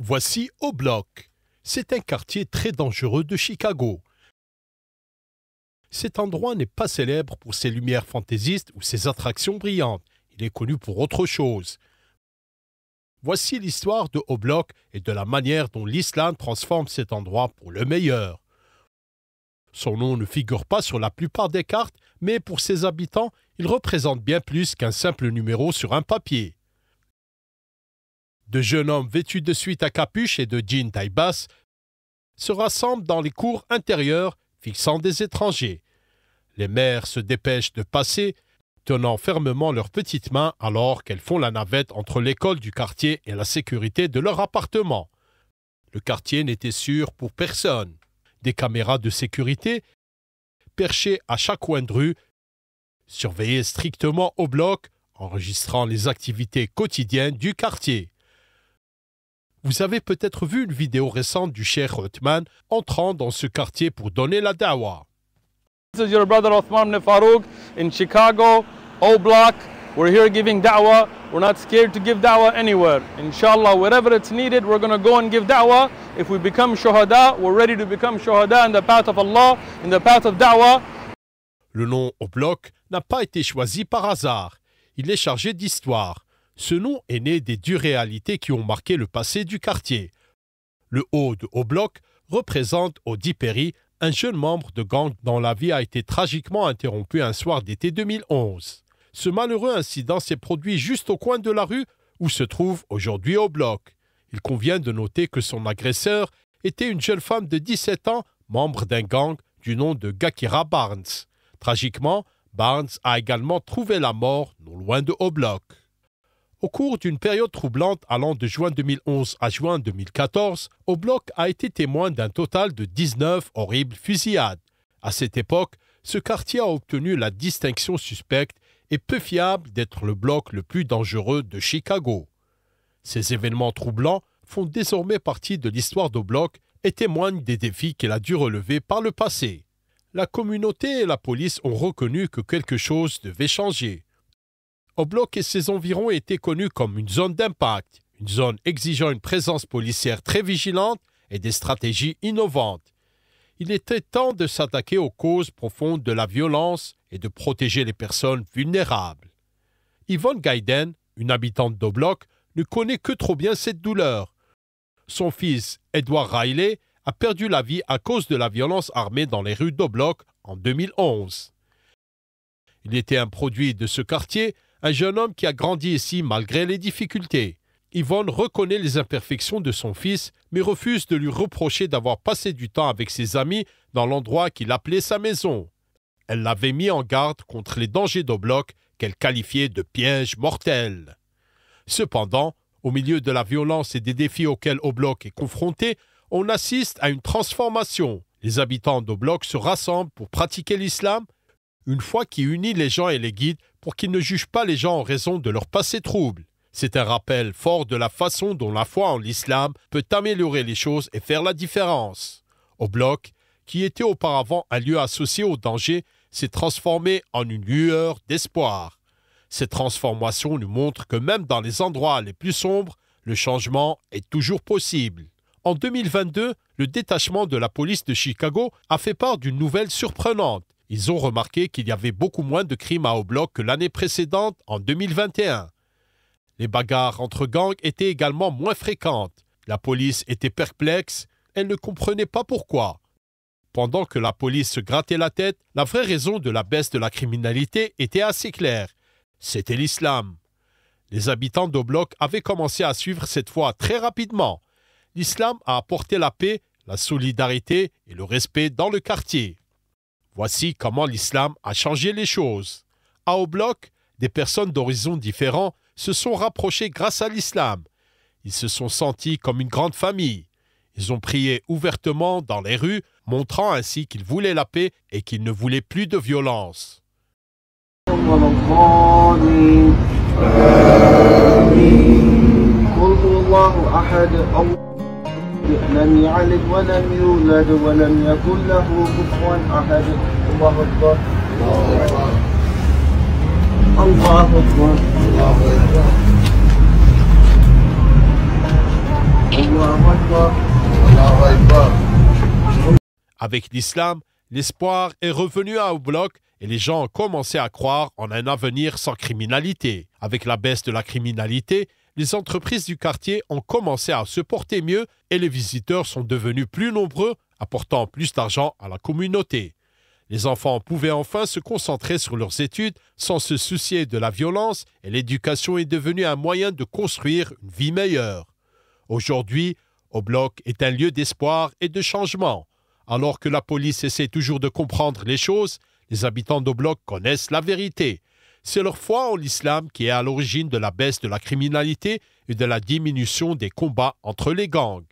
Voici Oblock. C'est un quartier très dangereux de Chicago. Cet endroit n'est pas célèbre pour ses lumières fantaisistes ou ses attractions brillantes. Il est connu pour autre chose. Voici l'histoire de Oblock et de la manière dont l'Islande transforme cet endroit pour le meilleur. Son nom ne figure pas sur la plupart des cartes, mais pour ses habitants, il représente bien plus qu'un simple numéro sur un papier. De jeunes hommes vêtus de suite à capuche et de jeans taille basse se rassemblent dans les cours intérieures fixant des étrangers. Les mères se dépêchent de passer, tenant fermement leurs petites mains alors qu'elles font la navette entre l'école du quartier et la sécurité de leur appartement. Le quartier n'était sûr pour personne. Des caméras de sécurité, perchées à chaque coin de rue, surveillaient strictement au bloc, enregistrant les activités quotidiennes du quartier. Vous avez peut-être vu une vidéo récente du cheikh Othman entrant dans ce quartier pour donner la dawa. This is your brother Othman ibn in Chicago, O Block. We're here giving dawa. We're not scared to give dawa anywhere. Inshallah, wherever it's needed, we're going to go and give dawa. If we become shahada, we're ready to become shahada in the path of Allah, in the path of dawa. Le nom O Block n'a pas été choisi par hasard. Il est chargé d'histoire. Ce nom est né des dures réalités qui ont marqué le passé du quartier. Le haut de Haut-Bloc représente au Perry, un jeune membre de gang dont la vie a été tragiquement interrompue un soir d'été 2011. Ce malheureux incident s'est produit juste au coin de la rue où se trouve aujourd'hui Haut-Bloc. Il convient de noter que son agresseur était une jeune femme de 17 ans, membre d'un gang du nom de Gakira Barnes. Tragiquement, Barnes a également trouvé la mort non loin de Haut-Bloc. Au cours d'une période troublante allant de juin 2011 à juin 2014, Obloc a été témoin d'un total de 19 horribles fusillades. À cette époque, ce quartier a obtenu la distinction suspecte et peu fiable d'être le bloc le plus dangereux de Chicago. Ces événements troublants font désormais partie de l'histoire d'Obloc et témoignent des défis qu'elle a dû relever par le passé. La communauté et la police ont reconnu que quelque chose devait changer. Obloc et ses environs étaient connus comme une zone d'impact, une zone exigeant une présence policière très vigilante et des stratégies innovantes. Il était temps de s'attaquer aux causes profondes de la violence et de protéger les personnes vulnérables. Yvonne Gaiden, une habitante d'Oblock, ne connaît que trop bien cette douleur. Son fils, Edward Riley, a perdu la vie à cause de la violence armée dans les rues d'Oblock en 2011. Il était un produit de ce quartier un jeune homme qui a grandi ici malgré les difficultés. Yvonne reconnaît les imperfections de son fils, mais refuse de lui reprocher d'avoir passé du temps avec ses amis dans l'endroit qu'il appelait sa maison. Elle l'avait mis en garde contre les dangers d'Obloc qu'elle qualifiait de piège mortel. Cependant, au milieu de la violence et des défis auxquels Obloc est confronté, on assiste à une transformation. Les habitants d'Obloc se rassemblent pour pratiquer l'islam une foi qui unit les gens et les guide pour qu'ils ne jugent pas les gens en raison de leur passé trouble. C'est un rappel fort de la façon dont la foi en l'islam peut améliorer les choses et faire la différence. Au bloc, qui était auparavant un lieu associé au danger, s'est transformé en une lueur d'espoir. Cette transformation nous montre que même dans les endroits les plus sombres, le changement est toujours possible. En 2022, le détachement de la police de Chicago a fait part d'une nouvelle surprenante. Ils ont remarqué qu'il y avait beaucoup moins de crimes à Obloc que l'année précédente, en 2021. Les bagarres entre gangs étaient également moins fréquentes. La police était perplexe, elle ne comprenait pas pourquoi. Pendant que la police se grattait la tête, la vraie raison de la baisse de la criminalité était assez claire. C'était l'islam. Les habitants d'Obloc avaient commencé à suivre cette fois très rapidement. L'islam a apporté la paix, la solidarité et le respect dans le quartier. Voici comment l'islam a changé les choses. À Obloc, des personnes d'horizons différents se sont rapprochées grâce à l'islam. Ils se sont sentis comme une grande famille. Ils ont prié ouvertement dans les rues, montrant ainsi qu'ils voulaient la paix et qu'ils ne voulaient plus de violence. Avec l'islam, l'espoir est revenu à bloc et les gens ont commencé à croire en un avenir sans criminalité. Avec la baisse de la criminalité, les entreprises du quartier ont commencé à se porter mieux et les visiteurs sont devenus plus nombreux, apportant plus d'argent à la communauté. Les enfants pouvaient enfin se concentrer sur leurs études sans se soucier de la violence et l'éducation est devenue un moyen de construire une vie meilleure. Aujourd'hui, Obloc est un lieu d'espoir et de changement. Alors que la police essaie toujours de comprendre les choses, les habitants d'Obloc connaissent la vérité. C'est leur foi en l'islam qui est à l'origine de la baisse de la criminalité et de la diminution des combats entre les gangs.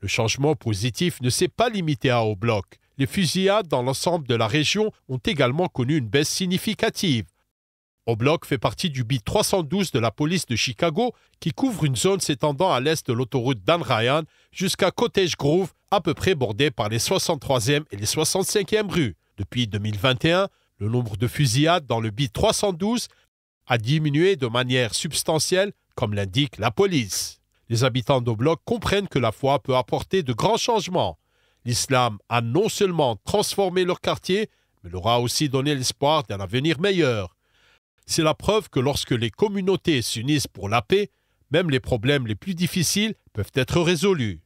Le changement positif ne s'est pas limité à bloc. Les fusillades dans l'ensemble de la région ont également connu une baisse significative. bloc fait partie du BIT 312 de la police de Chicago qui couvre une zone s'étendant à l'est de l'autoroute Dan Ryan jusqu'à Cottage Grove, à peu près bordée par les 63e et les 65e rues. Depuis 2021, le nombre de fusillades dans le bit 312 a diminué de manière substantielle, comme l'indique la police. Les habitants d'Oblok comprennent que la foi peut apporter de grands changements. L'islam a non seulement transformé leur quartier, mais leur a aussi donné l'espoir d'un avenir meilleur. C'est la preuve que lorsque les communautés s'unissent pour la paix, même les problèmes les plus difficiles peuvent être résolus.